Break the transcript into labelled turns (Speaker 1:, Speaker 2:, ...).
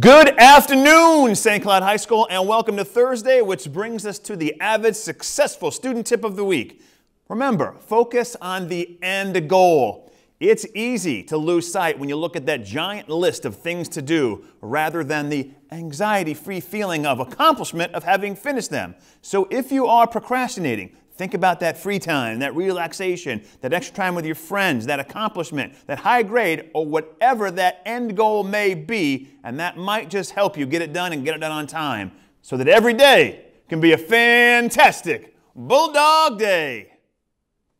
Speaker 1: Good afternoon, St. Cloud High School, and welcome to Thursday, which brings us to the AVID Successful Student Tip of the Week. Remember, focus on the end goal. It's easy to lose sight when you look at that giant list of things to do rather than the anxiety-free feeling of accomplishment of having finished them. So if you are procrastinating, Think about that free time, that relaxation, that extra time with your friends, that accomplishment, that high grade, or whatever that end goal may be. And that might just help you get it done and get it done on time so that every day can be a fantastic Bulldog Day.